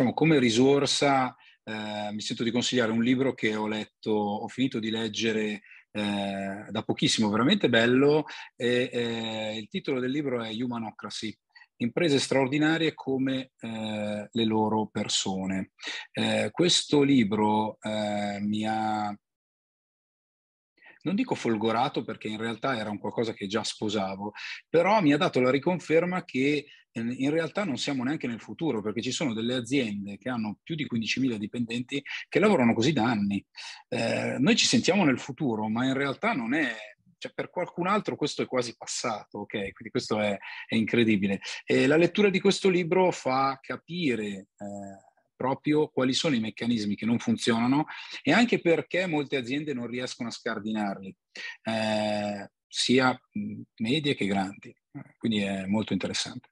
diciamo, come risorsa eh, mi sento di consigliare un libro che ho letto, ho finito di leggere eh, da pochissimo, veramente bello, e, eh, il titolo del libro è Humanocracy. Imprese straordinarie come eh, le loro persone. Eh, questo libro eh, mi ha non dico folgorato perché in realtà era un qualcosa che già sposavo, però mi ha dato la riconferma che ehm, in realtà non siamo neanche nel futuro perché ci sono delle aziende che hanno più di 15.000 dipendenti che lavorano così da anni. Eh, noi ci sentiamo nel futuro, ma in realtà non è, cioè per qualcun altro questo è quasi passato, ok? Quindi questo è, è incredibile. E la lettura di questo libro fa capire eh, proprio quali sono i meccanismi che non funzionano e anche perché molte aziende non riescono a scardinarli, eh, sia medie che grandi. Quindi è molto interessante.